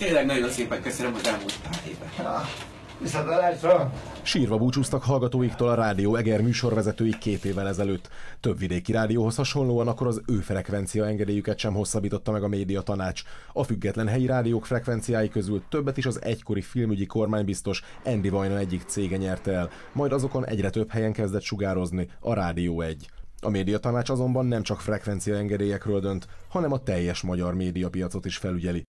Tényleg nagyon szépen köszönöm az elmúlt pár Sírva búcsúztak hallgatóiktól a rádió Eger műsorvezetői két évvel ezelőtt. Több vidéki rádióhoz hasonlóan akkor az ő frekvencia engedélyüket sem hosszabbította meg a média tanács. A független helyi rádiók frekvenciái közül többet is az egykori filmügyi kormánybiztos Andy Vajna egyik cége nyerte el, majd azokon egyre több helyen kezdett sugározni a Rádió 1. A média tanács azonban nem csak frekvencia engedélyekről dönt, hanem a teljes magyar médiapiacot is felügyeli.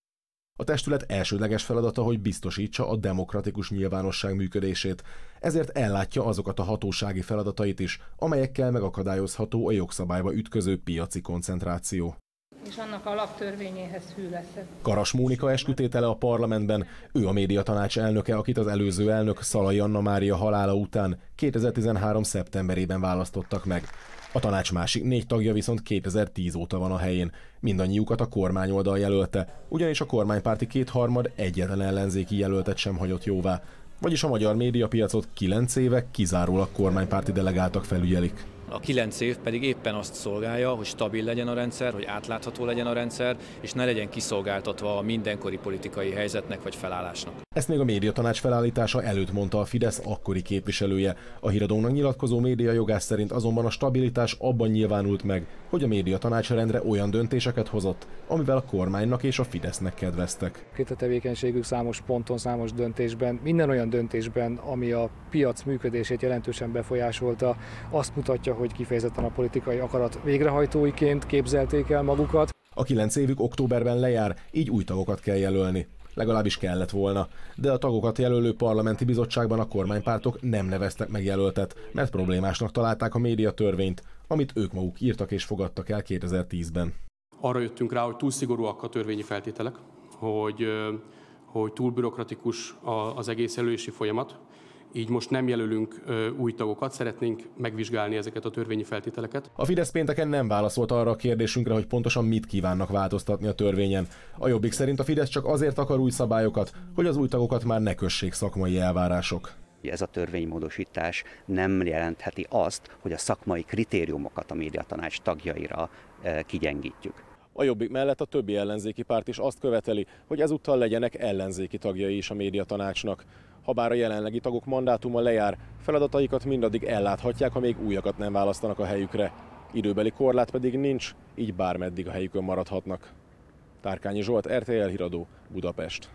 A testület elsődleges feladata, hogy biztosítsa a demokratikus nyilvánosság működését, ezért ellátja azokat a hatósági feladatait is, amelyekkel megakadályozható a jogszabályba ütköző piaci koncentráció és annak alaptörvényéhez hű lesz. Karas Mónika eskütétele a parlamentben, ő a médiatanács elnöke, akit az előző elnök Szalai Anna Mária halála után 2013. szeptemberében választottak meg. A tanács másik négy tagja viszont 2010 óta van a helyén. Mindannyiukat a kormány oldal jelölte, ugyanis a kormánypárti kétharmad egyetlen ellenzéki jelöltet sem hagyott jóvá. Vagyis a magyar médiapiacot 9 éve kizárólag kormánypárti delegáltak felügyelik a kilenc év pedig éppen azt szolgálja, hogy stabil legyen a rendszer, hogy átlátható legyen a rendszer, és ne legyen kiszolgáltatva a mindenkori politikai helyzetnek vagy felállásnak. Ezt még a média tanács felállítása előtt mondta a Fidesz akkori képviselője. A híradónak nyilatkozó média jogász szerint azonban a stabilitás abban nyilvánult meg, hogy a média tanács rendre olyan döntéseket hozott, amivel a kormánynak és a Fidesznek kedveztek. Két a tevékenységük számos ponton, számos döntésben, minden olyan döntésben, ami a piac működését jelentősen befolyásolta, azt mutatja, hogy hogy kifejezetten a politikai akarat végrehajtóiként képzelték el magukat. A kilenc évük októberben lejár, így új tagokat kell jelölni. Legalábbis kellett volna. De a tagokat jelölő parlamenti bizottságban a kormánypártok nem neveztek meg jelöltet, mert problémásnak találták a médiatörvényt, amit ők maguk írtak és fogadtak el 2010-ben. Arra jöttünk rá, hogy túl szigorúak a törvényi feltételek, hogy, hogy túl bürokratikus az egész elősi folyamat, így most nem jelölünk új tagokat, szeretnénk megvizsgálni ezeket a törvényi feltételeket. A Fidesz pénteken nem válaszolt arra a kérdésünkre, hogy pontosan mit kívánnak változtatni a törvényen. A jobbik szerint a Fidesz csak azért akar új szabályokat, hogy az új tagokat már ne kössék szakmai elvárások ez a törvénymódosítás nem jelentheti azt, hogy a szakmai kritériumokat a médiatanács tagjaira kigyengítjük. A jobbik mellett a többi ellenzéki párt is azt követeli, hogy ezúttal legyenek ellenzéki tagjai is a médiatanácsnak. Habár a jelenlegi tagok mandátuma lejár, feladataikat mindaddig elláthatják, ha még újakat nem választanak a helyükre. Időbeli korlát pedig nincs, így bármeddig a helyükön maradhatnak. Tárkányi Zsolt, RTL Híradó, Budapest.